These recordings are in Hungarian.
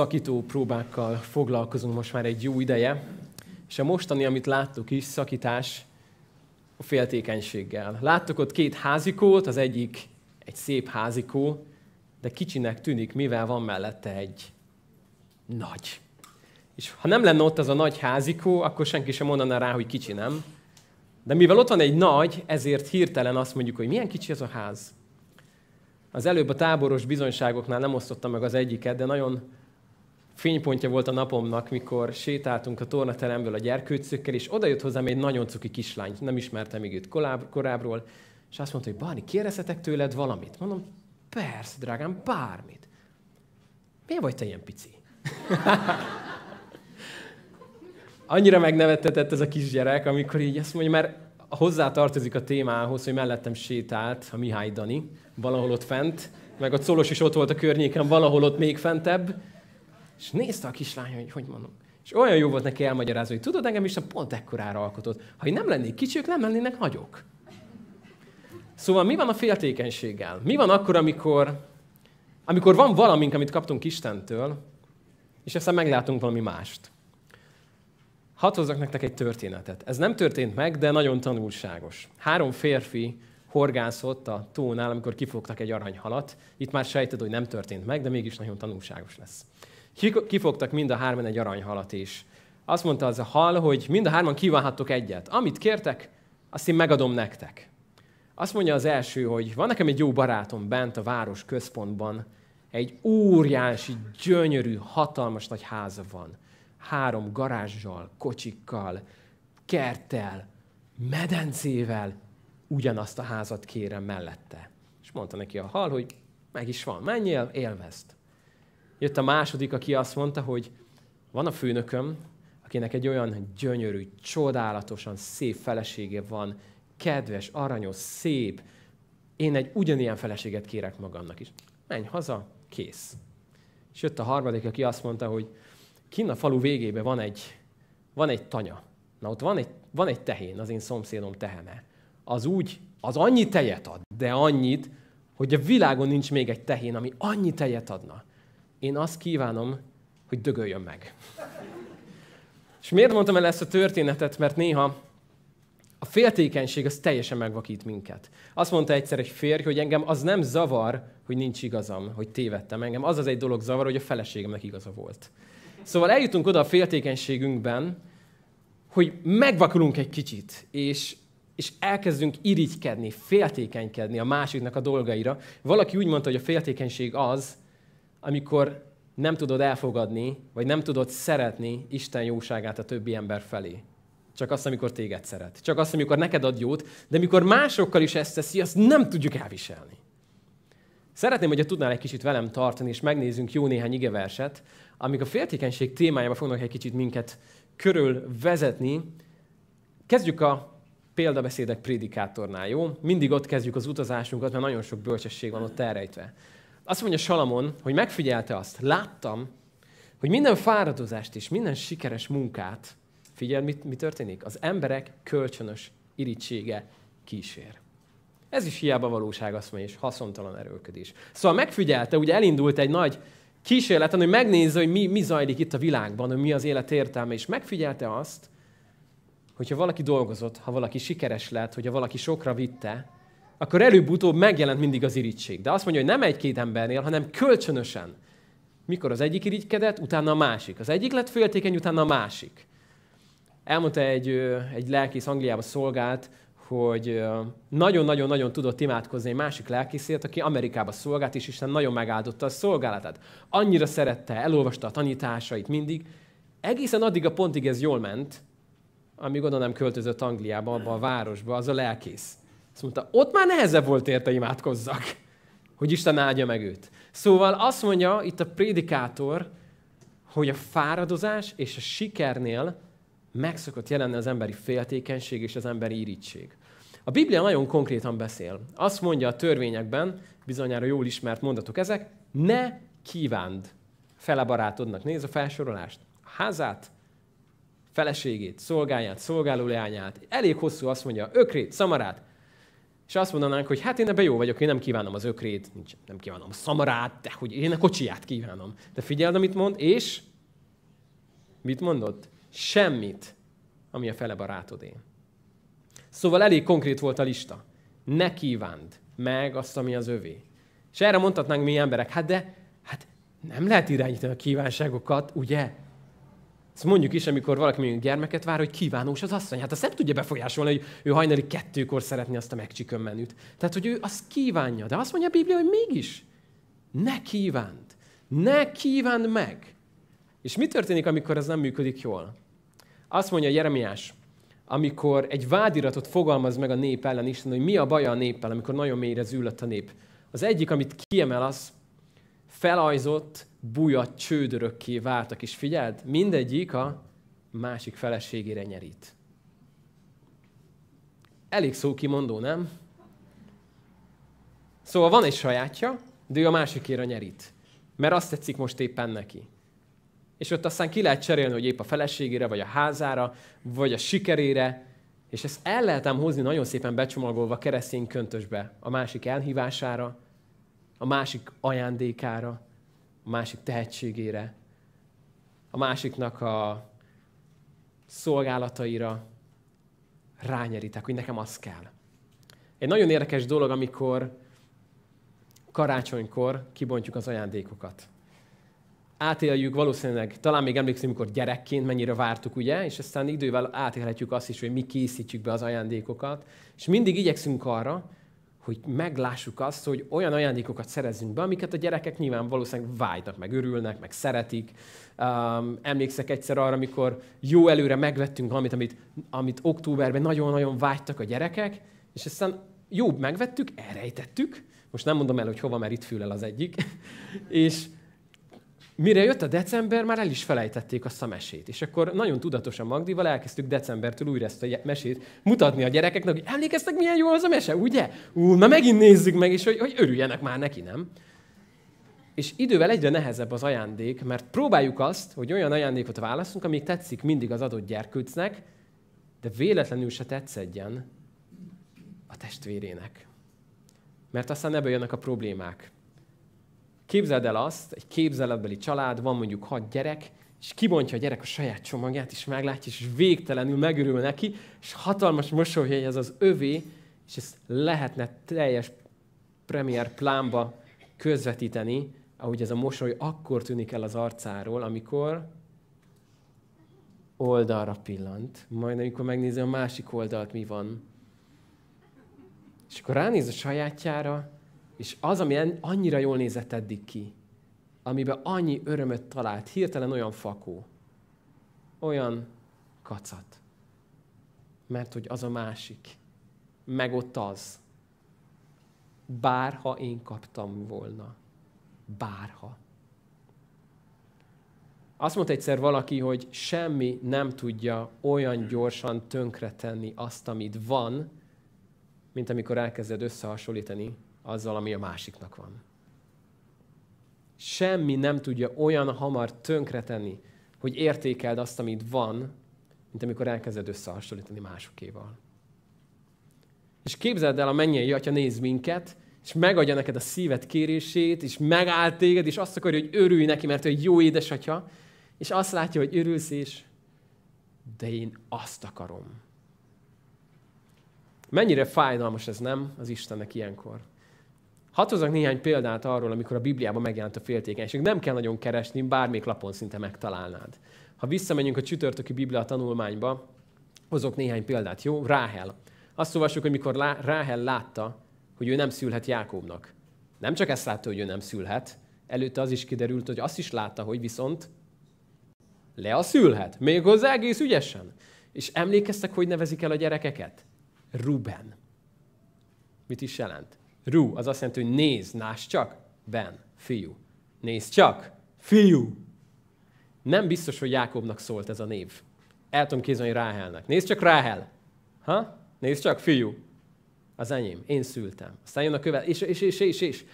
szakító próbákkal foglalkozunk most már egy jó ideje, és a mostani, amit láttuk is, szakítás a féltékenységgel. Láttuk ott két házikót, az egyik egy szép házikó, de kicsinek tűnik, mivel van mellette egy nagy. És ha nem lenne ott az a nagy házikó, akkor senki sem mondaná rá, hogy kicsi nem. De mivel ott van egy nagy, ezért hirtelen azt mondjuk, hogy milyen kicsi ez a ház. Az előbb a táboros bizonyságoknál nem osztottam meg az egyiket, de nagyon fénypontja volt a napomnak, mikor sétáltunk a tornateremből a gyerkőcökkel, és oda jött hozzám egy nagyon cuki kislány, nem ismertem még őt korábbról, és azt mondta, hogy Báni, kérdezhetek tőled valamit? Mondom, persze, drágám, bármit. Miért vagy te ilyen pici? Annyira megnevettetett ez a kisgyerek, amikor így azt mondja, mert hozzá tartozik a témához, hogy mellettem sétált a Mihály Dani, valahol ott fent, meg a Colos is ott volt a környéken, valahol ott még fentebb, és nézte a kislány, hogy hogy mondom. És olyan jó volt neki elmagyarázni, hogy tudod, engem Isten pont ekkorára alkotott. Ha én nem lennék kicsik, nem lennének nagyok. Szóval mi van a féltékenységgel? Mi van akkor, amikor, amikor van valamink, amit kaptunk Istentől, és aztán meglátunk valami mást? Hadd hozzak nektek egy történetet. Ez nem történt meg, de nagyon tanulságos. Három férfi horgászott a tónál, amikor kifogtak egy aranyhalat. Itt már sejted, hogy nem történt meg, de mégis nagyon tanulságos lesz. Kifogtak mind a hárman egy aranyhalat is. Azt mondta az a hal, hogy mind a hárman kívánhattok egyet. Amit kértek, azt én megadom nektek. Azt mondja az első, hogy van nekem egy jó barátom bent a város központban, egy óriási, gyönyörű, hatalmas nagy háza van. Három garázsal, kocsikkal, kerttel, medencével, ugyanazt a házat kérem mellette. És mondta neki a hal, hogy meg is van, menjél, élvezd. Jött a második, aki azt mondta, hogy van a főnököm, akinek egy olyan gyönyörű, csodálatosan szép felesége van, kedves, aranyos, szép. Én egy ugyanilyen feleséget kérek magamnak is. Menj haza, kész. És jött a harmadik, aki azt mondta, hogy kinn a falu végében van egy, van egy tanya. Na ott van egy, van egy tehén, az én szomszédom tehene. Az úgy, az annyi tejet ad, de annyit, hogy a világon nincs még egy tehén, ami annyi tejet adna. Én azt kívánom, hogy dögöljön meg. És miért mondtam el ezt a történetet? Mert néha a féltékenység az teljesen megvakít minket. Azt mondta egyszer egy férj, hogy engem az nem zavar, hogy nincs igazam, hogy tévedtem. Engem az az egy dolog zavar, hogy a feleségemnek igaza volt. Szóval eljutunk oda a féltékenységünkben, hogy megvakulunk egy kicsit, és, és elkezdünk irigykedni, féltékenykedni a másiknak a dolgaira. Valaki úgy mondta, hogy a féltékenység az, amikor nem tudod elfogadni, vagy nem tudod szeretni Isten jóságát a többi ember felé. Csak azt, amikor téged szeret. Csak azt, amikor neked ad jót, de mikor másokkal is ezt teszi, azt nem tudjuk elviselni. Szeretném, hogyha tudnál egy kicsit velem tartani, és megnézzünk jó néhány igeverset, amik a féltékenység témájában fognak egy kicsit minket körül vezetni. Kezdjük a példabeszédek prédikátornál, jó? Mindig ott kezdjük az utazásunkat, mert nagyon sok bölcsesség van ott elrejtve. Azt mondja Salamon, hogy megfigyelte azt. Láttam, hogy minden fáradozást és minden sikeres munkát, figyel, mi, mi történik? Az emberek kölcsönös irítsége kísér. Ez is hiába valóság, azt mondja, és haszontalan erőlködés. Szóval megfigyelte, ugye elindult egy nagy kísérleten, hogy megnézze, hogy mi, mi zajlik itt a világban, hogy mi az élet értelme, és megfigyelte azt, hogyha valaki dolgozott, ha valaki sikeres lett, hogyha valaki sokra vitte, akkor előbb-utóbb megjelent mindig az irítség. De azt mondja, hogy nem egy-két embernél, hanem kölcsönösen. Mikor az egyik irigykedett, utána a másik. Az egyik lett féltékeny, utána a másik. Elmondta egy, egy lelkész Angliába szolgált, hogy nagyon-nagyon-nagyon tudott imádkozni egy másik lelkészért, aki Amerikába szolgált, és Isten nagyon megáldotta a szolgálatát. Annyira szerette, elolvasta a tanításait mindig. Egészen addig a pontig ez jól ment, amíg oda nem költözött Angliába, abba a városba, az a lelkész. Azt mondta, ott már nehezebb volt érte imádkozzak, hogy Isten áldja meg őt. Szóval azt mondja itt a prédikátor, hogy a fáradozás és a sikernél megszokott jelenni az emberi féltékenység és az emberi irítség. A Biblia nagyon konkrétan beszél. Azt mondja a törvényekben, bizonyára jól ismert mondatok ezek, ne kívánd fele barátodnak. Nézd a felsorolást. A házát, feleségét, szolgáját, szolgáló leányát. Elég hosszú azt mondja, ökrét, szamarát, és azt mondanánk, hogy hát én ebben jó vagyok, én nem kívánom az ökrét, nincs, nem kívánom a szamarát, de hogy én a kocsiját kívánom. De figyeld, amit mond, és mit mondott? Semmit, ami a fele barátodé. Szóval elég konkrét volt a lista. Ne kívánd meg azt, ami az övé. És erre mondhatnánk mi emberek, hát de hát nem lehet irányítani a kívánságokat, ugye? Ezt mondjuk is, amikor valaki mondjuk gyermeket vár, hogy kívánós az asszony. Hát azt nem tudja befolyásolni, hogy ő hajnali kettőkor szeretné azt a megcsikön menüt. Tehát, hogy ő azt kívánja. De azt mondja a Biblia, hogy mégis ne kívánt. Ne kívánd meg. És mi történik, amikor ez nem működik jól? Azt mondja Jeremiás, amikor egy vádiratot fogalmaz meg a nép ellen Isten, hogy mi a baja a néppel, amikor nagyon mélyre zűlött a nép. Az egyik, amit kiemel, az felajzott, buja csődörökké váltak, és figyeld, mindegyik a másik feleségére nyerít. Elég kimondó, nem? Szóval van egy sajátja, de ő a másikére nyerít. Mert azt tetszik most éppen neki. És ott aztán ki lehet cserélni, hogy épp a feleségére, vagy a házára, vagy a sikerére, és ezt el lehetem hozni nagyon szépen becsomagolva keresztény köntösbe, a másik elhívására, a másik ajándékára, a másik tehetségére, a másiknak a szolgálataira rányeritek, hogy nekem az kell. Egy nagyon érdekes dolog, amikor karácsonykor kibontjuk az ajándékokat. Átéljük valószínűleg, talán még emlékszünk, amikor gyerekként mennyire vártuk, ugye? És aztán idővel átélhetjük azt is, hogy mi készítjük be az ajándékokat. És mindig igyekszünk arra, hogy meglássuk azt, hogy olyan ajándékokat szerezzünk be, amiket a gyerekek nyilván valószínűleg vágynak, meg örülnek, meg szeretik. Um, emlékszek egyszer arra, amikor jó előre megvettünk valamit, amit, amit októberben nagyon-nagyon vágytak a gyerekek, és aztán jó, megvettük, elrejtettük, most nem mondom el, hogy hova, mert itt fülel az egyik, és Mire jött a december, már el is felejtették azt a mesét. És akkor nagyon tudatosan Magdival elkezdtük decembertől újra ezt a mesét mutatni a gyerekeknek, hogy emlékeztek, milyen jó az a mese, ugye? Ú, na megint nézzük meg, és hogy, hogy örüljenek már neki, nem? És idővel egyre nehezebb az ajándék, mert próbáljuk azt, hogy olyan ajándékot válaszunk, ami tetszik mindig az adott gyerkőcnek, de véletlenül se tetszedjen a testvérének. Mert aztán ebből jönnek a problémák. Képzeld el azt, egy képzeletbeli család, van mondjuk hat gyerek, és kibontja a gyerek a saját csomagját, és meglátja, és végtelenül megörül neki, és hatalmas mosoly, hogy ez az övé, és ezt lehetne teljes premier plánba közvetíteni, ahogy ez a mosoly akkor tűnik el az arcáról, amikor oldalra pillant, majd amikor megnézi a másik oldalt, mi van. És akkor ránéz a sajátjára, és az, ami annyira jól nézett eddig ki, amiben annyi örömöt talált, hirtelen olyan fakó, olyan kacat. Mert hogy az a másik, meg ott az. Bárha én kaptam volna. Bárha. Azt mondta egyszer valaki, hogy semmi nem tudja olyan gyorsan tönkretenni azt, amit van, mint amikor elkezded összehasonlítani azzal, ami a másiknak van. Semmi nem tudja olyan hamar tönkretenni, hogy értékeld azt, amit van, mint amikor elkezded összehasonlítani másokéval. És képzeld el, a mennyei atya néz minket, és megadja neked a szíved kérését, és megáll téged, és azt akarja, hogy örülj neki, mert ő egy jó édesatya, és azt látja, hogy örülsz, és de én azt akarom. Mennyire fájdalmas ez, nem, az Istennek ilyenkor? Hadd hozzak néhány példát arról, amikor a Bibliában megjelent a féltékenység. Nem kell nagyon keresni, bármelyik lapon szinte megtalálnád. Ha visszamegyünk a csütörtöki Biblia tanulmányba, hozok néhány példát, jó? Ráhel. Azt olvassuk, hogy mikor Ráhel látta, hogy ő nem szülhet Jákobnak. Nem csak ezt látta, hogy ő nem szülhet, előtte az is kiderült, hogy azt is látta, hogy viszont le a szülhet, Még az egész ügyesen. És emlékeztek, hogy nevezik el a gyerekeket? Ruben. Mit is jelent? Rú, az azt jelenti, hogy néz, nás csak, ben, fiú. Nézd csak, fiú. Nem biztos, hogy Jákobnak szólt ez a név. El tudom kézolni Ráhelnek. Nézd csak Ráhel. Ha? Nézd csak, fiú. Az enyém. Én szültem. Aztán jön a követ. És, és, és, és, és.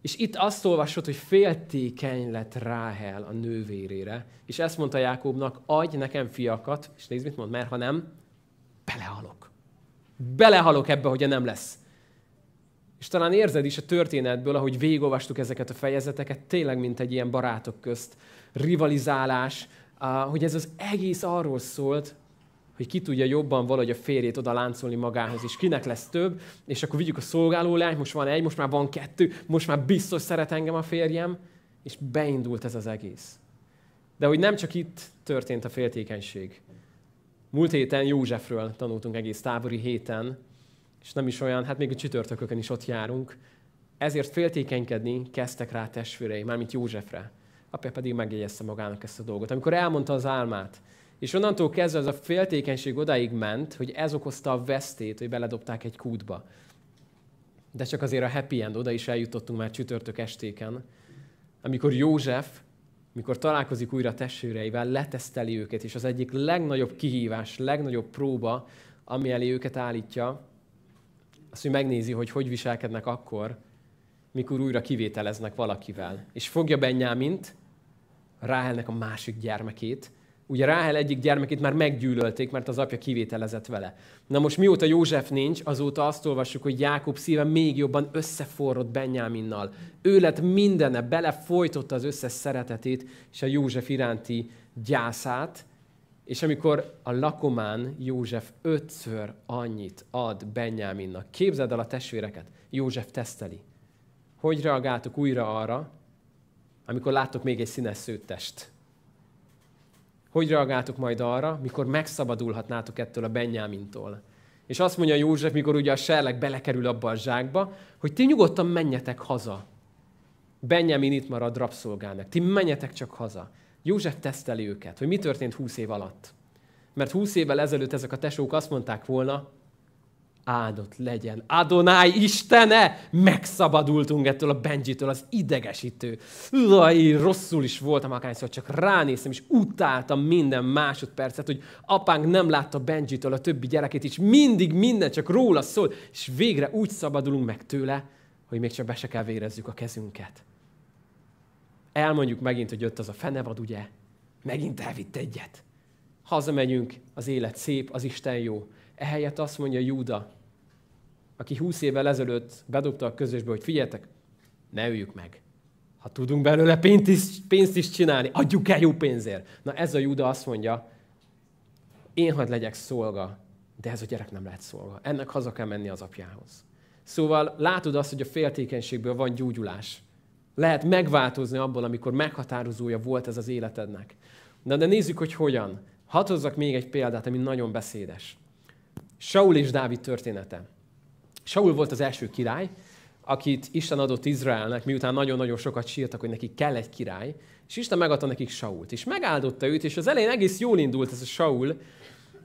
És itt azt olvasod, hogy féltékeny lett Ráhel a nővérére, és ezt mondta Jákobnak, adj nekem fiakat, és nézd, mit mond, mert ha nem, belehalok. Belehalok ebbe, hogy nem lesz. És talán érzed is a történetből, ahogy végigolvastuk ezeket a fejezeteket, tényleg mint egy ilyen barátok közt rivalizálás, hogy ez az egész arról szólt, hogy ki tudja jobban valahogy a férjét oda láncolni magához, és kinek lesz több, és akkor vigyük a szolgáló lány, most van egy, most már van kettő, most már biztos szeret engem a férjem, és beindult ez az egész. De hogy nem csak itt történt a féltékenység. Múlt héten Józsefről tanultunk egész tábori héten, és nem is olyan, hát még a csütörtökökön is ott járunk. Ezért féltékenykedni kezdtek rá testvérei, mármint Józsefre. Apja pedig megjegyezte magának ezt a dolgot. Amikor elmondta az álmát, és onnantól kezdve ez a féltékenység odáig ment, hogy ez okozta a vesztét, hogy beledobták egy kútba. De csak azért a happy end, oda is eljutottunk már csütörtök estéken, amikor József, mikor találkozik újra testvéreivel, leteszteli őket, és az egyik legnagyobb kihívás, legnagyobb próba, ami elé őket állítja, azt, hogy megnézi, hogy hogy viselkednek akkor, mikor újra kivételeznek valakivel. És fogja Benyámint, Ráhelnek a másik gyermekét. Ugye Ráhel egyik gyermekét már meggyűlölték, mert az apja kivételezett vele. Na most mióta József nincs, azóta azt olvassuk, hogy Jákob szíve még jobban összeforrott Benyáminnal. Ő lett mindene, belefolytotta az összes szeretetét és a József iránti gyászát, és amikor a lakomán József ötször annyit ad Benyáminnak, képzeld el a testvéreket, József teszteli. Hogy reagáltok újra arra, amikor láttok még egy színes szőttest? Hogy reagáltok majd arra, mikor megszabadulhatnátok ettől a Benyámintól? És azt mondja József, mikor ugye a serleg belekerül abba a zsákba, hogy ti nyugodtan menjetek haza. Benjamin itt marad rabszolgának. Ti menjetek csak haza. József teszteli őket, hogy mi történt húsz év alatt. Mert húsz évvel ezelőtt ezek a tesók azt mondták volna, áldott legyen, Adonai Istene, megszabadultunk ettől a Benjitől, az idegesítő. Laj, rosszul is voltam akárszor, csak ránéztem, és utáltam minden másodpercet, hogy apánk nem látta Benjitől a többi gyerekét, és mindig minden csak róla szól, és végre úgy szabadulunk meg tőle, hogy még csak be se kell vérezzük a kezünket elmondjuk megint, hogy jött az a fenevad, ugye? Megint elvitt egyet. Hazamegyünk, az élet szép, az Isten jó. Ehelyett azt mondja Júda, aki húsz évvel ezelőtt bedobta a közösbe, hogy figyeltek, ne üljük meg. Ha tudunk belőle pénzt is, pénzt is csinálni, adjuk el jó pénzért. Na ez a Júda azt mondja, én hadd legyek szolga, de ez a gyerek nem lehet szolga. Ennek haza kell menni az apjához. Szóval látod azt, hogy a féltékenységből van gyógyulás lehet megváltozni abból, amikor meghatározója volt ez az életednek. Na de nézzük, hogy hogyan. Hatozzak még egy példát, ami nagyon beszédes. Saul és Dávid története. Saul volt az első király, akit Isten adott Izraelnek, miután nagyon-nagyon sokat sírtak, hogy neki kell egy király, és Isten megadta nekik Sault. És megáldotta őt, és az elején egész jól indult ez a Saul,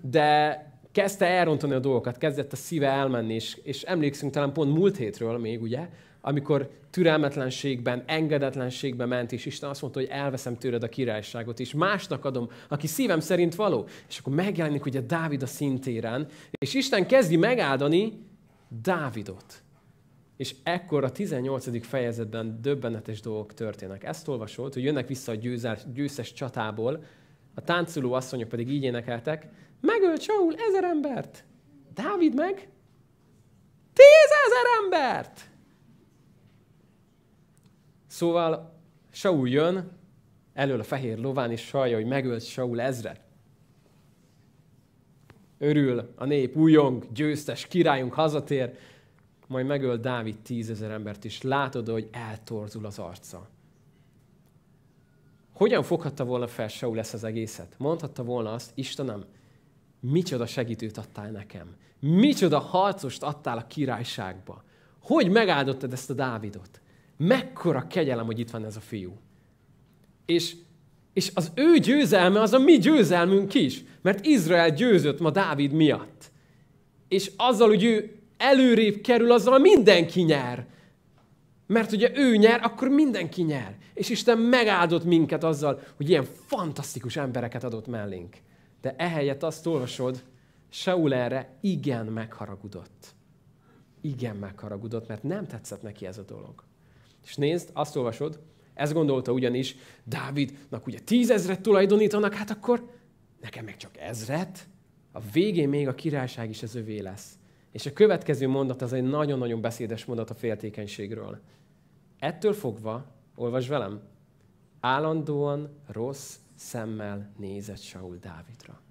de kezdte elrontani a dolgokat, kezdett a szíve elmenni, és, és emlékszünk talán pont múlt hétről még, ugye, amikor türelmetlenségben, engedetlenségben ment, és Isten azt mondta, hogy elveszem tőled a királyságot, és másnak adom, aki szívem szerint való. És akkor megjelenik ugye Dávid a szintéren, és Isten kezdi megáldani Dávidot. És ekkor a 18. fejezetben döbbenetes dolgok történnek. Ezt olvasolt, hogy jönnek vissza a győzás, győztes csatából, a táncoló asszonyok pedig így énekeltek, megölt Saul ezer embert, Dávid meg tízezer embert! Szóval Saul jön elől a fehér lován, és hallja, hogy megölt Saul ezret. Örül a nép, újong, győztes, királyunk hazatér, majd megöl Dávid tízezer embert is. Látod, hogy eltorzul az arca. Hogyan foghatta volna fel Saul ezt az egészet? Mondhatta volna azt, Istenem, micsoda segítőt adtál nekem. Micsoda harcost adtál a királyságba. Hogy megáldottad ezt a Dávidot? mekkora kegyelem, hogy itt van ez a fiú. És, és az ő győzelme az a mi győzelmünk is, mert Izrael győzött ma Dávid miatt. És azzal, hogy ő előrébb kerül, azzal mindenki nyer. Mert ugye ő nyer, akkor mindenki nyer. És Isten megáldott minket azzal, hogy ilyen fantasztikus embereket adott mellénk. De ehelyett azt olvasod, Saul erre igen megharagudott. Igen megharagudott, mert nem tetszett neki ez a dolog. És nézd, azt olvasod, ezt gondolta ugyanis, Dávidnak ugye tízezret tulajdonítanak, hát akkor nekem meg csak ezret. A végén még a királyság is az övé lesz. És a következő mondat az egy nagyon-nagyon beszédes mondat a féltékenységről. Ettől fogva, olvasd velem, állandóan rossz szemmel nézett Saul Dávidra.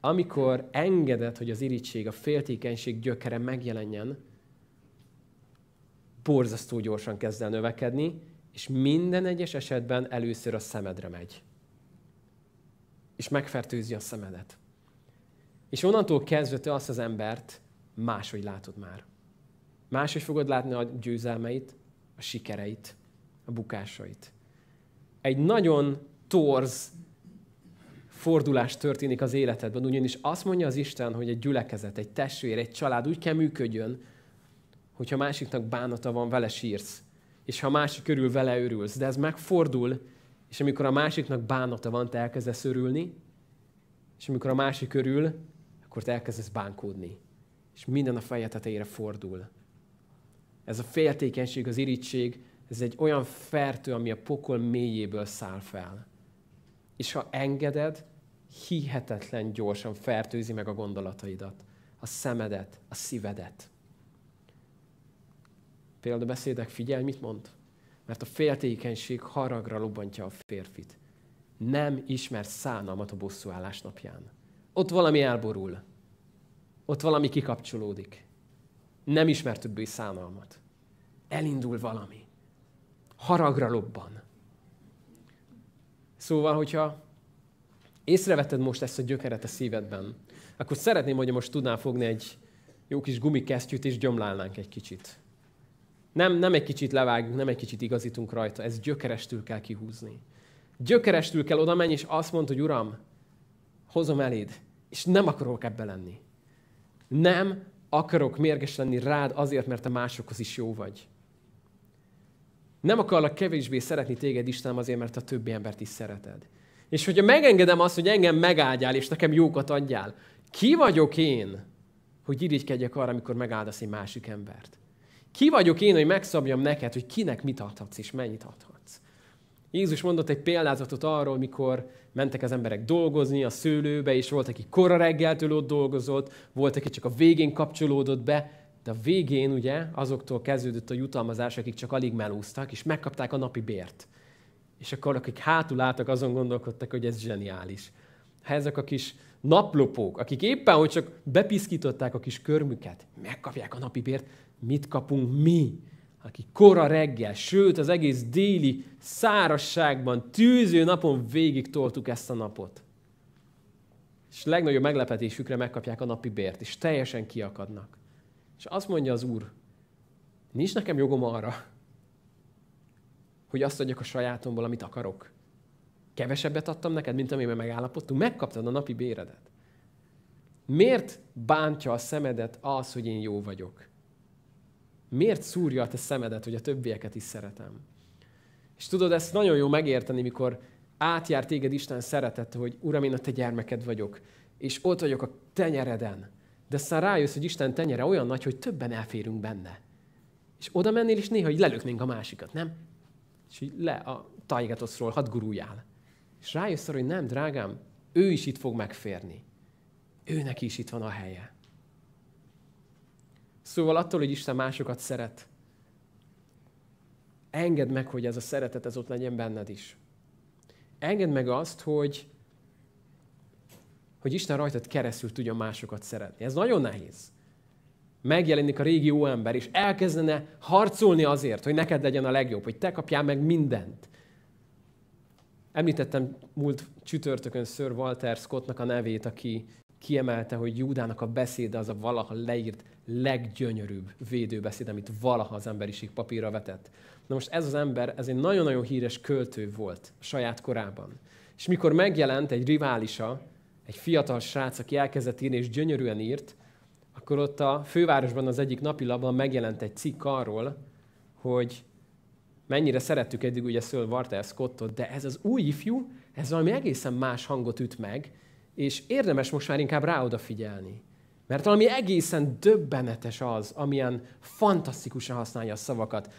Amikor engedett, hogy az irítség, a féltékenység gyökere megjelenjen, borzasztó gyorsan kezd el növekedni, és minden egyes esetben először a szemedre megy. És megfertőzi a szemedet. És onnantól kezdve te azt az embert máshogy látod már. Máshogy fogod látni a győzelmeit, a sikereit, a bukásait. Egy nagyon torz fordulás történik az életedben, ugyanis azt mondja az Isten, hogy egy gyülekezet, egy testvér, egy család úgy kell működjön, hogyha másiknak bánata van, vele sírsz. És ha a másik körül vele örülsz. De ez megfordul, és amikor a másiknak bánata van, te elkezdesz örülni, és amikor a másik körül, akkor te elkezdesz bánkódni. És minden a feje tetejére fordul. Ez a féltékenység, az irítség, ez egy olyan fertő, ami a pokol mélyéből száll fel. És ha engeded, hihetetlen gyorsan fertőzi meg a gondolataidat, a szemedet, a szívedet példabeszédek, figyelj, mit mond? Mert a féltékenység haragra lobbantja a férfit. Nem ismer szánalmat a bosszúállás napján. Ott valami elborul. Ott valami kikapcsolódik. Nem ismer többé szánalmat. Elindul valami. Haragra lobban. Szóval, hogyha észrevetted most ezt a gyökeret a szívedben, akkor szeretném, hogy most tudnál fogni egy jó kis gumikesztyűt, és gyomlálnánk egy kicsit. Nem, nem egy kicsit levágunk, nem egy kicsit igazítunk rajta, ez gyökerestül kell kihúzni. Gyökerestül kell oda menni, és azt mondta, hogy Uram, hozom eléd, és nem akarok ebbe lenni. Nem akarok mérges lenni rád azért, mert te másokhoz is jó vagy. Nem akarlak kevésbé szeretni téged, Istenem, azért, mert a többi embert is szereted. És hogyha megengedem azt, hogy engem megáldjál, és nekem jókat adjál, ki vagyok én, hogy irigykedjek arra, amikor megáldasz egy másik embert? Ki vagyok én, hogy megszabjam neked, hogy kinek mit adhatsz és mennyit adhatsz? Jézus mondott egy példázatot arról, mikor mentek az emberek dolgozni a szőlőbe, és volt, aki kora reggeltől ott dolgozott, volt, aki csak a végén kapcsolódott be, de a végén ugye azoktól kezdődött a jutalmazás, akik csak alig melúztak, és megkapták a napi bért. És akkor akik hátul álltak, azon gondolkodtak, hogy ez zseniális. Ha ezek a kis naplopók, akik éppen, hogy csak bepiszkították a kis körmüket, megkapják a napi bért, mit kapunk mi, aki kora reggel, sőt az egész déli szárasságban, tűző napon végig toltuk ezt a napot. És legnagyobb meglepetésükre megkapják a napi bért, és teljesen kiakadnak. És azt mondja az Úr, nincs nekem jogom arra, hogy azt adjak a sajátomból, amit akarok. Kevesebbet adtam neked, mint amiben megállapodtunk, megkaptad a napi béredet. Miért bántja a szemedet az, hogy én jó vagyok? Miért szúrja a te szemedet, hogy a többieket is szeretem? És tudod, ezt nagyon jó megérteni, mikor átjár téged Isten szeretett, hogy Uram, én a te gyermeked vagyok, és ott vagyok a tenyereden. De aztán rájössz, hogy Isten tenyere olyan nagy, hogy többen elférünk benne. És oda mennél, és néha így lelöknénk a másikat, nem? És így le a tajgatoszról, hadd guruljál. És rájössz arra, hogy nem, drágám, ő is itt fog megférni. Őnek is itt van a helye. Szóval attól, hogy Isten másokat szeret, engedd meg, hogy ez a szeretet ez ott legyen benned is. Engedd meg azt, hogy, hogy Isten rajtad keresztül tudja másokat szeretni. Ez nagyon nehéz. Megjelenik a régi jó ember, és elkezdene harcolni azért, hogy neked legyen a legjobb, hogy te kapjál meg mindent. Említettem múlt csütörtökön Sir Walter Scottnak a nevét, aki kiemelte, hogy Júdának a beszéde az a valaha leírt leggyönyörűbb védőbeszéd, amit valaha az emberiség papírra vetett. Na most ez az ember, ez egy nagyon-nagyon híres költő volt saját korában. És mikor megjelent egy riválisa, egy fiatal srác, aki elkezdett írni és gyönyörűen írt, akkor ott a fővárosban az egyik labban megjelent egy cikk arról, hogy mennyire szerettük eddig ugye Szöl Vartel Scottot, de ez az új ifjú, ez valami egészen más hangot üt meg, és érdemes most már inkább rá odafigyelni. Mert valami egészen döbbenetes az, amilyen fantasztikusan használja a szavakat.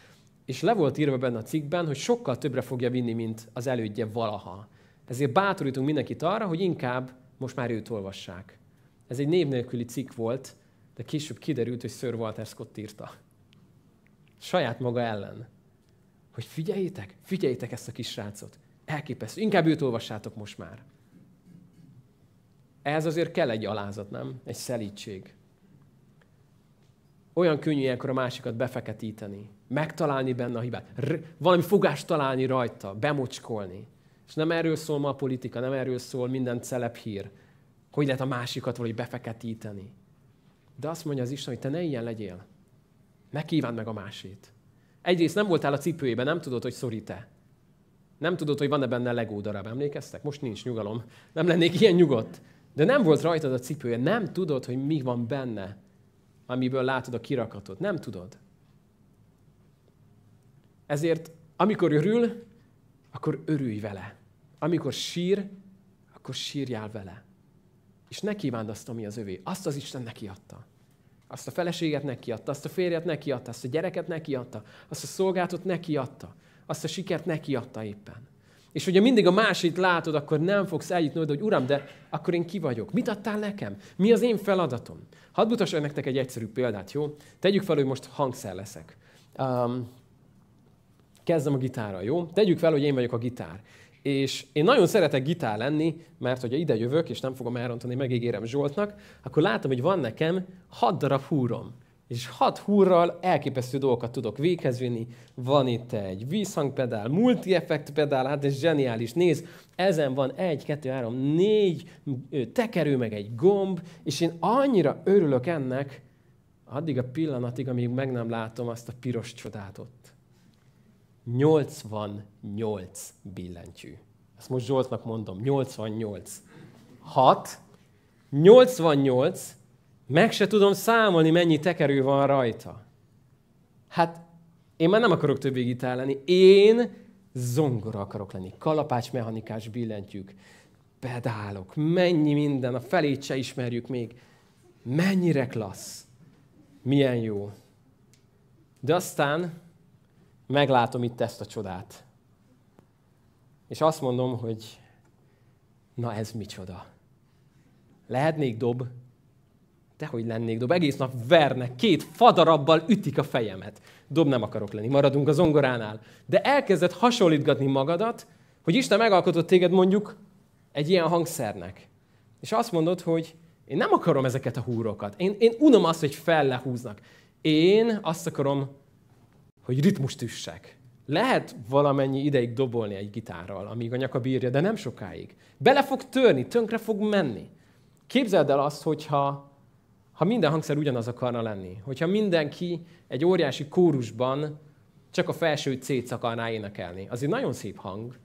És le volt írva benne a cikkben, hogy sokkal többre fogja vinni, mint az elődje valaha. Ezért bátorítunk mindenkit arra, hogy inkább most már őt olvassák. Ez egy név nélküli cikk volt, de később kiderült, hogy Sir Walter Scott írta. Saját maga ellen. Hogy figyeljétek, figyeljétek ezt a kis srácot. Elképesztő. Inkább őt olvassátok most már. Ez azért kell egy alázat, nem? Egy szelítség. Olyan könnyű ilyenkor a másikat befeketíteni, megtalálni benne a hibát, r- valami fogást találni rajta, bemocskolni. És nem erről szól ma a politika, nem erről szól minden celep hír, hogy lehet a másikat valahogy befeketíteni. De azt mondja az Isten, hogy te ne ilyen legyél. Ne kívánd meg a másét. Egyrészt nem voltál a cipőjében, nem tudod, hogy szorít-e. Nem tudod, hogy van-e benne legó darab. Emlékeztek? Most nincs nyugalom. Nem lennék ilyen nyugodt. De nem volt rajtad a cipője, nem tudod, hogy mi van benne, amiből látod a kirakatot. Nem tudod. Ezért, amikor örül, akkor örülj vele. Amikor sír, akkor sírjál vele. És ne kívánd azt, ami az övé. Azt az Isten neki adta. Azt a feleséget neki adta, azt a férjet neki adta, azt a gyereket neki adta, azt a szolgáltat neki adta, azt a sikert neki adta éppen. És hogyha mindig a másit látod, akkor nem fogsz eljutni oda, hogy Uram, de akkor én ki vagyok? Mit adtál nekem? Mi az én feladatom? Hadd mutassak nektek egy egyszerű példát, jó? Tegyük fel, hogy most hangszer leszek. Um, kezdem a gitárral, jó? Tegyük fel, hogy én vagyok a gitár. És én nagyon szeretek gitár lenni, mert hogyha ide jövök, és nem fogom elrontani, megígérem Zsoltnak, akkor látom, hogy van nekem hat darab húrom. És hat húrral elképesztő dolgokat tudok vinni. Van itt egy vízhangpedál, multi-effekt pedál, hát ez zseniális. Nézd, ezen van egy, kettő, három, négy tekerő, meg egy gomb, és én annyira örülök ennek, addig a pillanatig, amíg meg nem látom azt a piros csodát ott. 88 billentyű. Ezt most Zsoltnak mondom, 88. 6, 88, meg se tudom számolni, mennyi tekerő van rajta. Hát én már nem akarok többé gitár lenni. Én zongora akarok lenni. Kalapács, mechanikás billentyűk, pedálok, mennyi minden, a felét se ismerjük még. Mennyire klassz. Milyen jó. De aztán meglátom itt ezt a csodát. És azt mondom, hogy na ez micsoda. Lehetnék dob, Dehogy lennék dob. Egész nap vernek, két fadarabbal ütik a fejemet. Dob nem akarok lenni, maradunk a zongoránál. De elkezdett hasonlítgatni magadat, hogy Isten megalkotott téged mondjuk egy ilyen hangszernek. És azt mondod, hogy én nem akarom ezeket a húrokat. Én, én unom azt, hogy fellehúznak. Én azt akarom, hogy ritmust üssek. Lehet valamennyi ideig dobolni egy gitárral, amíg a nyaka bírja, de nem sokáig. Bele fog törni, tönkre fog menni. Képzeld el azt, hogyha ha minden hangszer ugyanaz akarna lenni, hogyha mindenki egy óriási kórusban csak a felső c akarná énekelni, az egy nagyon szép hang,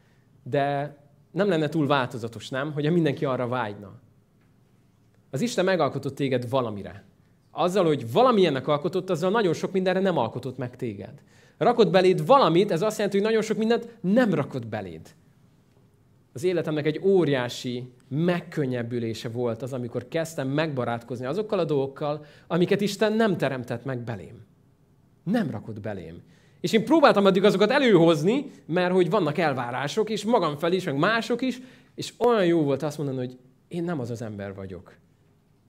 de nem lenne túl változatos, nem, hogyha mindenki arra vágyna. Az Isten megalkotott téged valamire. Azzal, hogy valamilyennek alkotott, azzal nagyon sok mindenre nem alkotott meg téged. Rakott beléd valamit, ez azt jelenti, hogy nagyon sok mindent nem rakott beléd az életemnek egy óriási megkönnyebbülése volt az, amikor kezdtem megbarátkozni azokkal a dolgokkal, amiket Isten nem teremtett meg belém. Nem rakott belém. És én próbáltam addig azokat előhozni, mert hogy vannak elvárások, és magam fel is, meg mások is, és olyan jó volt azt mondani, hogy én nem az az ember vagyok.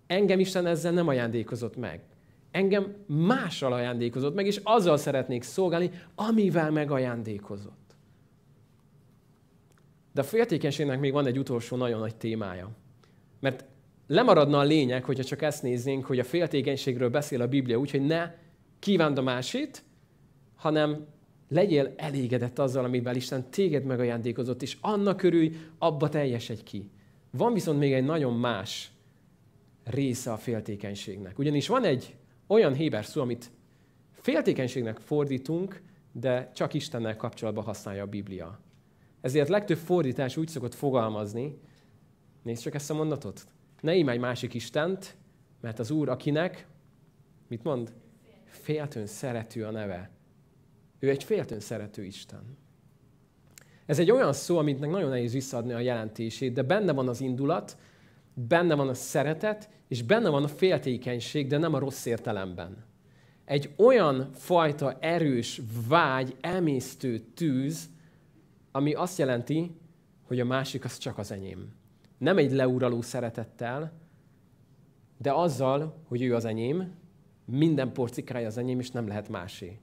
Engem Isten ezzel nem ajándékozott meg. Engem mással ajándékozott meg, és azzal szeretnék szolgálni, amivel megajándékozott. De a féltékenységnek még van egy utolsó nagyon nagy témája. Mert lemaradna a lényeg, hogyha csak ezt néznénk, hogy a féltékenységről beszél a Biblia úgyhogy ne kívánd a másit, hanem legyél elégedett azzal, amivel Isten téged megajándékozott, és annak körül, abba teljesedj ki. Van viszont még egy nagyon más része a féltékenységnek. Ugyanis van egy olyan héber szó, amit féltékenységnek fordítunk, de csak Istennel kapcsolatban használja a Biblia. Ezért legtöbb fordítás úgy szokott fogalmazni, nézd csak ezt a mondatot, ne imádj másik Istent, mert az Úr, akinek, mit mond? Féltőn szerető a neve. Ő egy féltőn szerető Isten. Ez egy olyan szó, amit nagyon nehéz visszaadni a jelentését, de benne van az indulat, benne van a szeretet, és benne van a féltékenység, de nem a rossz értelemben. Egy olyan fajta erős vágy, emésztő tűz, ami azt jelenti, hogy a másik az csak az enyém. Nem egy leuraló szeretettel, de azzal, hogy ő az enyém, minden porcikája az enyém, és nem lehet másé.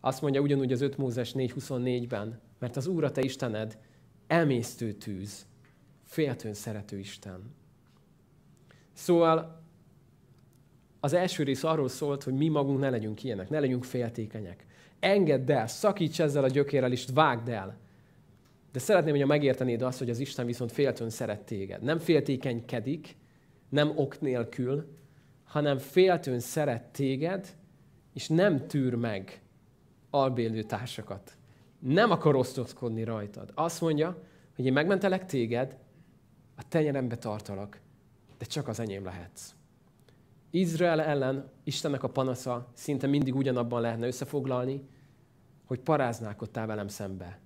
Azt mondja ugyanúgy az 5 Mózes 4.24-ben, mert az Úr a te Istened emésztő tűz, féltőn szerető Isten. Szóval az első rész arról szólt, hogy mi magunk ne legyünk ilyenek, ne legyünk féltékenyek engedd el, szakíts ezzel a gyökérrel, és vágd el. De szeretném, hogyha megértenéd azt, hogy az Isten viszont féltőn szeret téged. Nem féltékenykedik, nem ok nélkül, hanem féltőn szeret téged, és nem tűr meg albélő társakat. Nem akar osztozkodni rajtad. Azt mondja, hogy én megmentelek téged, a tenyerembe tartalak, de csak az enyém lehetsz. Izrael ellen Istennek a panasza szinte mindig ugyanabban lehetne összefoglalni, hogy paráználkodtál velem szembe.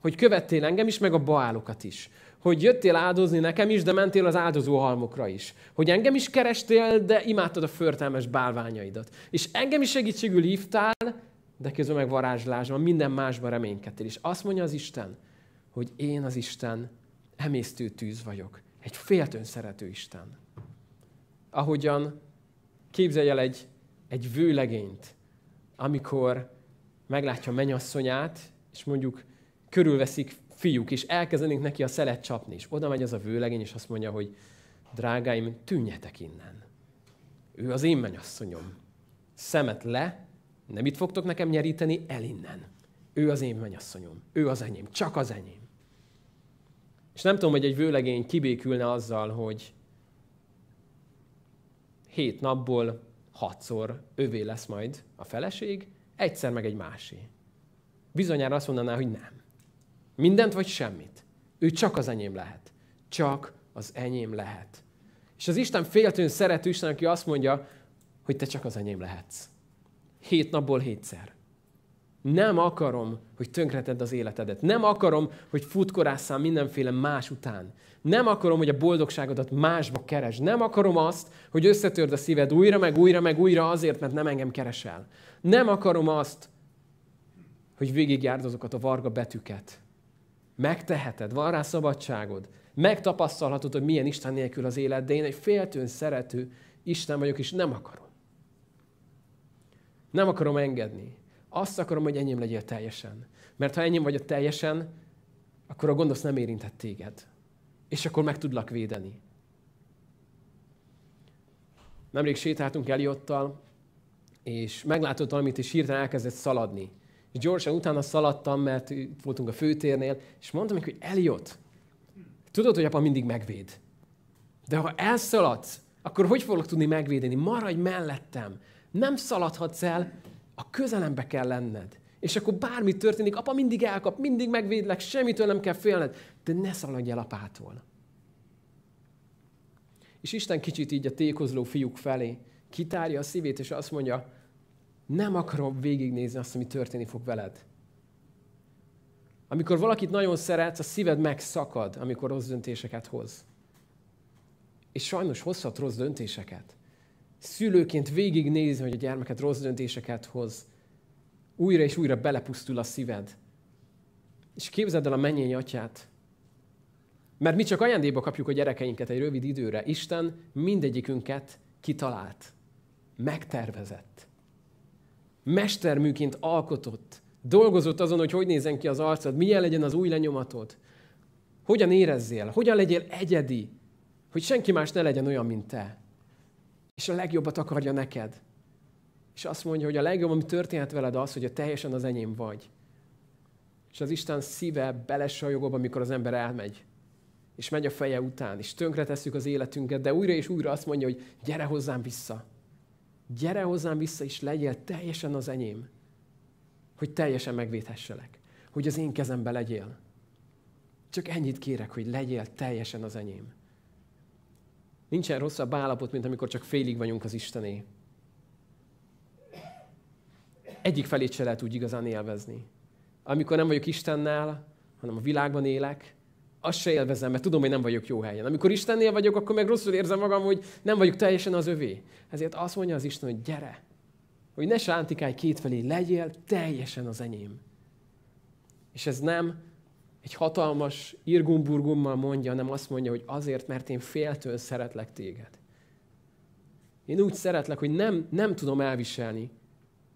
Hogy követtél engem is, meg a baálokat is. Hogy jöttél áldozni nekem is, de mentél az áldozó halmokra is. Hogy engem is kerestél, de imádtad a förtelmes bálványaidat. És engem is segítségül hívtál, de közben meg varázslásban, minden másban reménykedtél. És azt mondja az Isten, hogy én az Isten emésztő tűz vagyok. Egy féltőn szerető Isten ahogyan képzelj el egy, egy vőlegényt, amikor meglátja menyasszonyát, és mondjuk körülveszik fiúk, és elkezdenek neki a szelet csapni, és oda megy az a vőlegény, és azt mondja, hogy drágáim, tűnjetek innen. Ő az én menyasszonyom. Szemet le, nem itt fogtok nekem nyeríteni, el innen. Ő az én menyasszonyom. Ő az enyém. Csak az enyém. És nem tudom, hogy egy vőlegény kibékülne azzal, hogy hét napból hatszor övé lesz majd a feleség, egyszer meg egy másé. Bizonyára azt mondaná, hogy nem. Mindent vagy semmit. Ő csak az enyém lehet. Csak az enyém lehet. És az Isten féltőn szerető Isten, aki azt mondja, hogy te csak az enyém lehetsz. Hét napból hétszer. Nem akarom, hogy tönkreted az életedet. Nem akarom, hogy futkorásszál mindenféle más után. Nem akarom, hogy a boldogságodat másba keresd. Nem akarom azt, hogy összetörd a szíved újra, meg újra, meg újra azért, mert nem engem keresel. Nem akarom azt, hogy végigjárd azokat a varga betűket. Megteheted, van rá szabadságod. Megtapasztalhatod, hogy milyen Isten nélkül az élet, de én egy féltőn szerető Isten vagyok, és nem akarom. Nem akarom engedni. Azt akarom, hogy enyém legyél teljesen. Mert ha enyém vagy teljesen, akkor a gondosz nem érintett téged. És akkor meg tudlak védeni. Nemrég sétáltunk Eliottal, és meglátott valamit, és hirtelen elkezdett szaladni. És gyorsan utána szaladtam, mert itt voltunk a főtérnél, és mondtam neki, hogy Eliot, tudod, hogy apa mindig megvéd. De ha elszaladsz, akkor hogy fogok tudni megvédeni? Maradj mellettem. Nem szaladhatsz el, a közelembe kell lenned. És akkor bármi történik, apa mindig elkap, mindig megvédlek, semmitől nem kell félned, de ne szaladj el apától. És Isten kicsit így a tékozló fiúk felé kitárja a szívét, és azt mondja, nem akarom végignézni azt, ami történni fog veled. Amikor valakit nagyon szeretsz, a szíved megszakad, amikor rossz döntéseket hoz. És sajnos hozhat rossz döntéseket szülőként végignézni, hogy a gyermeket rossz döntéseket hoz, újra és újra belepusztul a szíved. És képzeld el a mennyi atyát. Mert mi csak ajándékba kapjuk a gyerekeinket egy rövid időre. Isten mindegyikünket kitalált, megtervezett, mesterműként alkotott, dolgozott azon, hogy hogy nézzen ki az arcod, milyen legyen az új lenyomatod, hogyan érezzél, hogyan legyél egyedi, hogy senki más ne legyen olyan, mint te és a legjobbat akarja neked. És azt mondja, hogy a legjobb, ami történhet veled az, hogy a teljesen az enyém vagy. És az Isten szíve belesajogol, amikor az ember elmegy. És megy a feje után, és tönkretesszük az életünket, de újra és újra azt mondja, hogy gyere hozzám vissza. Gyere hozzám vissza, és legyél teljesen az enyém. Hogy teljesen megvédhesselek. Hogy az én kezembe legyél. Csak ennyit kérek, hogy legyél teljesen az enyém. Nincsen rosszabb állapot, mint amikor csak félig vagyunk az Istené. Egyik felét se lehet úgy igazán élvezni. Amikor nem vagyok Istennel, hanem a világban élek, azt se élvezem, mert tudom, hogy nem vagyok jó helyen. Amikor Istennél vagyok, akkor meg rosszul érzem magam, hogy nem vagyok teljesen az övé. Ezért azt mondja az Isten, hogy gyere, hogy ne sántikálj kétfelé, legyél teljesen az enyém. És ez nem egy hatalmas irgumburgummal mondja, hanem azt mondja, hogy azért, mert én féltől szeretlek téged. Én úgy szeretlek, hogy nem, nem tudom elviselni,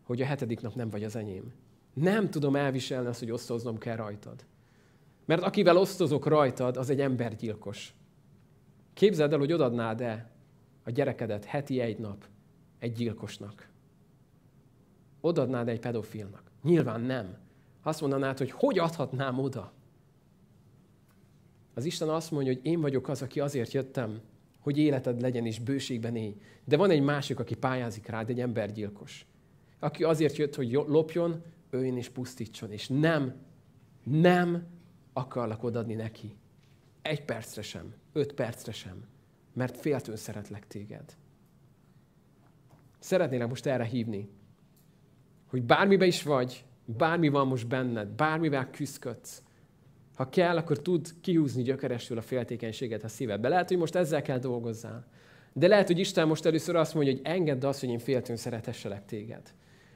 hogy a hetedik nap nem vagy az enyém. Nem tudom elviselni azt, hogy osztoznom kell rajtad. Mert akivel osztozok rajtad, az egy embergyilkos. Képzeld el, hogy odadnád el a gyerekedet heti egy nap egy gyilkosnak. Odadnád egy pedofilnak. Nyilván nem. Azt mondanád, hogy hogy adhatnám oda? Az Isten azt mondja, hogy én vagyok az, aki azért jöttem, hogy életed legyen és bőségben élj. De van egy másik, aki pályázik rád, egy embergyilkos. Aki azért jött, hogy lopjon, őjön és pusztítson. És nem, nem akarlak odadni neki. Egy percre sem, öt percre sem. Mert féltőn szeretlek téged. Szeretnélek most erre hívni, hogy bármibe is vagy, bármi van most benned, bármivel küzdködsz, ha kell, akkor tud kihúzni gyökeresül a féltékenységet a szívedbe. Lehet, hogy most ezzel kell dolgozzál. De lehet, hogy Isten most először azt mondja, hogy engedd azt, hogy én féltőn szeretesselek téged.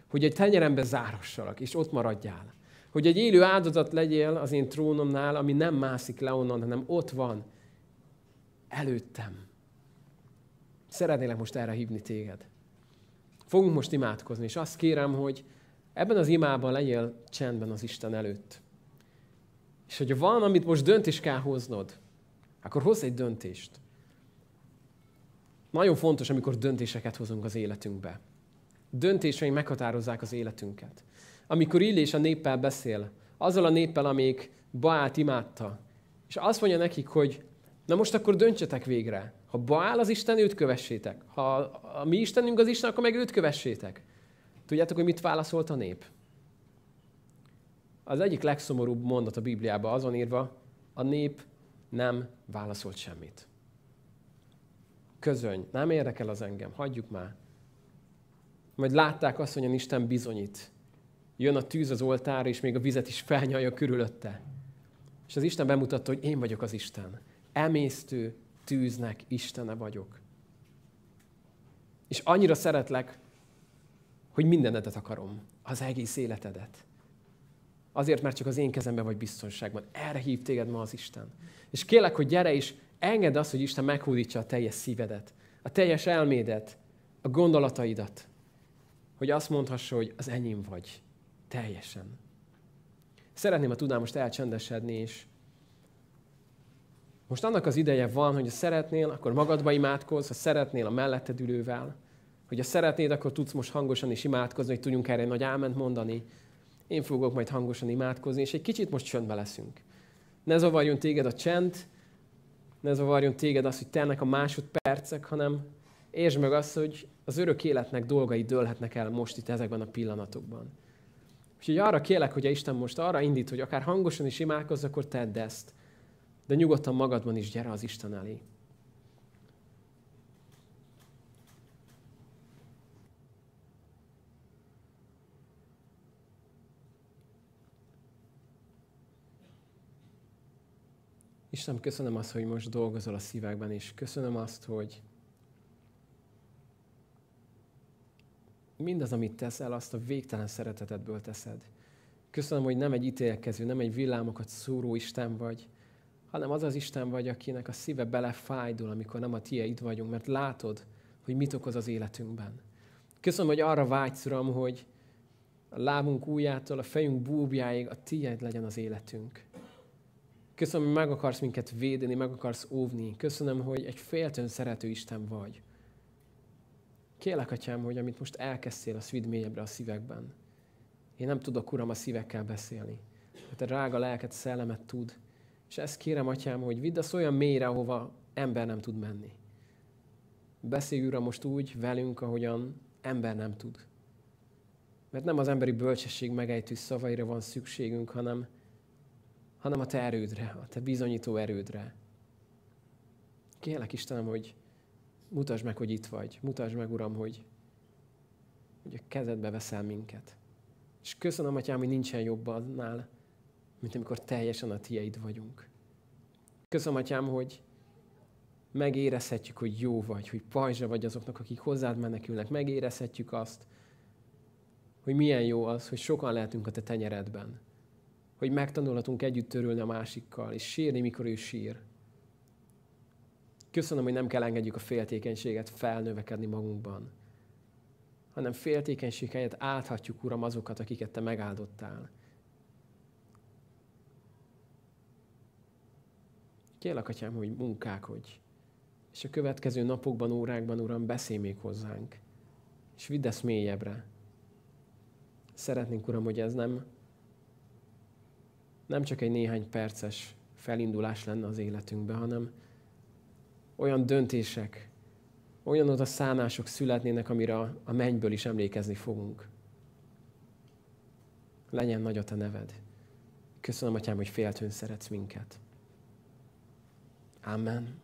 Hogy egy tenyerembe zárassalak, és ott maradjál. Hogy egy élő áldozat legyél az én trónomnál, ami nem mászik le onnan, hanem ott van, előttem. Szeretnélek most erre hívni téged. Fogunk most imádkozni, és azt kérem, hogy ebben az imában legyél csendben az Isten előtt. És hogyha van, amit most döntés kell hoznod, akkor hozz egy döntést. Nagyon fontos, amikor döntéseket hozunk az életünkbe. Döntéseink meghatározzák az életünket. Amikor Illés a néppel beszél, azzal a néppel, amik Baát imádta, és azt mondja nekik, hogy na most akkor döntsetek végre. Ha Baál az Isten, őt kövessétek. Ha a mi Istenünk az Isten, akkor meg őt kövessétek. Tudjátok, hogy mit válaszolt a nép? Az egyik legszomorúbb mondat a Bibliában azon írva, a nép nem válaszolt semmit. Közöny, nem érdekel az engem, hagyjuk már. Majd látták azt, hogy Isten bizonyít. Jön a tűz az oltár, és még a vizet is felnyalja körülötte. És az Isten bemutatta, hogy én vagyok az Isten. Emésztő tűznek Istene vagyok. És annyira szeretlek, hogy mindenedet akarom, az egész életedet. Azért, mert csak az én kezemben vagy biztonságban. Erre hív téged ma az Isten. És kélek, hogy gyere is, engedd azt, hogy Isten meghódítsa a teljes szívedet, a teljes elmédet, a gondolataidat. Hogy azt mondhassa, hogy az enyém vagy. Teljesen. Szeretném, ha tudnám most elcsendesedni, és most annak az ideje van, hogy ha szeretnél, akkor magadba imádkozz, ha szeretnél a melletted ülővel, ha szeretnéd, akkor tudsz most hangosan is imádkozni, hogy tudjunk erre egy nagy áment mondani, én fogok majd hangosan imádkozni, és egy kicsit most csöndbe leszünk. Ne zavarjon téged a csend, ne zavarjon téged az, hogy telnek a másodpercek, hanem értsd meg azt, hogy az örök életnek dolgai dőlhetnek el most itt ezekben a pillanatokban. Úgyhogy arra kélek, hogy a Isten most arra indít, hogy akár hangosan is imádkozz, akkor tedd ezt. De nyugodtan magadban is gyere az Isten elé. Istenem, köszönöm azt, hogy most dolgozol a szívekben, és köszönöm azt, hogy mindaz, amit teszel, azt a végtelen szeretetedből teszed. Köszönöm, hogy nem egy ítélkező, nem egy villámokat szúró Isten vagy, hanem az az Isten vagy, akinek a szíve belefájdul, amikor nem a tieid vagyunk, mert látod, hogy mit okoz az életünkben. Köszönöm, hogy arra vágysz, Uram, hogy a lábunk újjától, a fejünk búbjáig a tiéd legyen az életünk. Köszönöm, hogy meg akarsz minket védeni, meg akarsz óvni. Köszönöm, hogy egy féltőn szerető Isten vagy. Kélek, Atyám, hogy amit most elkezdtél, az vidd mélyebbre a szívekben. Én nem tudok, Uram, a szívekkel beszélni. mert a rága lelket, szellemet tud. És ezt kérem, Atyám, hogy vidd azt olyan mélyre, ahova ember nem tud menni. Beszélj, Uram, most úgy velünk, ahogyan ember nem tud. Mert nem az emberi bölcsesség megejtő szavaira van szükségünk, hanem hanem a te erődre, a te bizonyító erődre. Kérlek Istenem, hogy mutasd meg, hogy itt vagy. Mutasd meg, Uram, hogy, hogy a kezedbe veszel minket. És köszönöm, Atyám, hogy nincsen jobb annál, mint amikor teljesen a tiéd vagyunk. Köszönöm, Atyám, hogy megérezhetjük, hogy jó vagy, hogy pajzsa vagy azoknak, akik hozzád menekülnek. Megérezhetjük azt, hogy milyen jó az, hogy sokan lehetünk a te tenyeredben hogy megtanulhatunk együtt törülni a másikkal, és sírni, mikor ő sír. Köszönöm, hogy nem kell engedjük a féltékenységet felnövekedni magunkban, hanem féltékenység helyett áthatjuk, Uram, azokat, akiket Te megáldottál. Kérlek, Atyám, hogy hogy és a következő napokban, órákban, Uram, beszélj még hozzánk, és vidd ezt mélyebbre. Szeretnénk, Uram, hogy ez nem nem csak egy néhány perces felindulás lenne az életünkbe, hanem olyan döntések, olyan oda szánások születnének, amire a mennyből is emlékezni fogunk. Legyen nagy a te neved. Köszönöm, Atyám, hogy féltőn szeretsz minket. Amen.